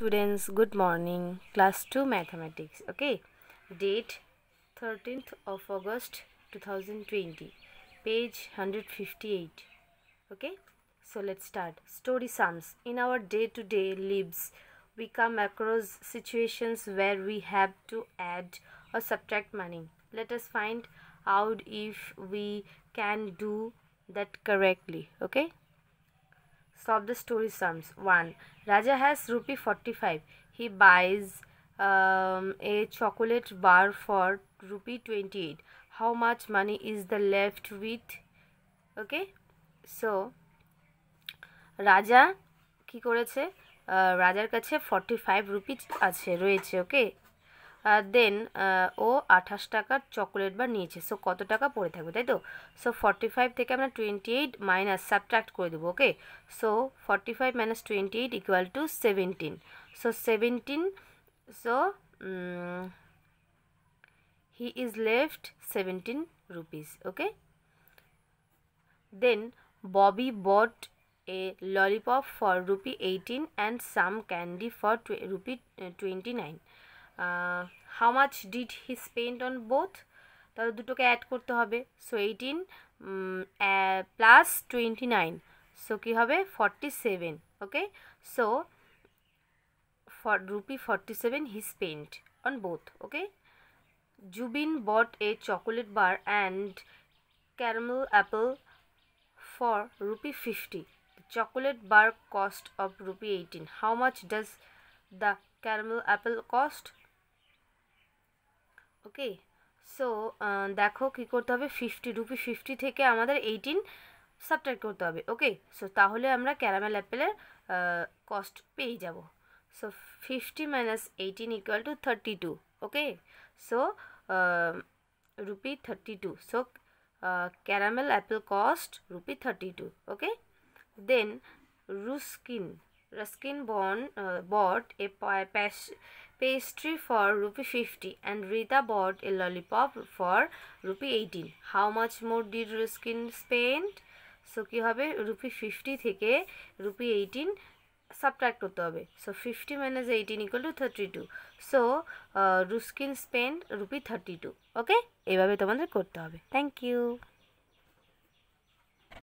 students good morning class 2 mathematics okay date 13th of august 2020 page 158 okay so let's start story sums in our day-to-day -day lives we come across situations where we have to add or subtract money let us find out if we can do that correctly okay solve the story sums One, raja has rupee 45 he buys um, a chocolate bar for rupee 28 how much money is the left with okay so Raja, ki koreche? Uh, কাছে kache 45 rupees ache, রয়েছে okay? দেন ও আঠাশ টাকার chocolate bar নিয়েছে so কত টাকা পড়ে থাকবে তাই তো সো ফর্টি ফাইভ থেকে আমরা টোয়েন্টি এইট মাইনাস সাবট্রাক্ট করে দেবো okay so forty five minus twenty eight equal to seventeen so seventeen so he is left seventeen rupees okay then Bobby bought a lollipop for rupee eighteen and some candy for rupee twenty nine how much did he spend on both তাহলে দুটোকে add করতে হবে so eighteen plus twenty nine so কী হবে forty seven okay so for rupee forty seven he spend on both okay Zubin bought a chocolate bar and caramel apple for rupee fifty chocolate bar cost of rupee eighteen how much does the caramel apple cost okay so দেখো কি করতে হবে fifty rupee fifty থেকে আমাদের eighteen subtract করতে হবে okay so তাহলে আমরা ক্যারামেল অ্যাপেলের কস্ট পেয়ে যাব so fifty minus eighteen equal to thirty two okay so rupee thirty two so caramel apple cost rupee thirty two okay then Ruskin Ruskin born, bought a প্যাশ pastry for rupee 50 and Rita bought a lollipop for rupee 18. How much more did Ruskin spend? So কী হবে rupee fifty থেকে rupee eighteen subtract করতে হবে so fifty minus eighteen equal to thirty two so Ruskin spend rupee thirty two okay এভাবে তোমাদের করতে হবে thank you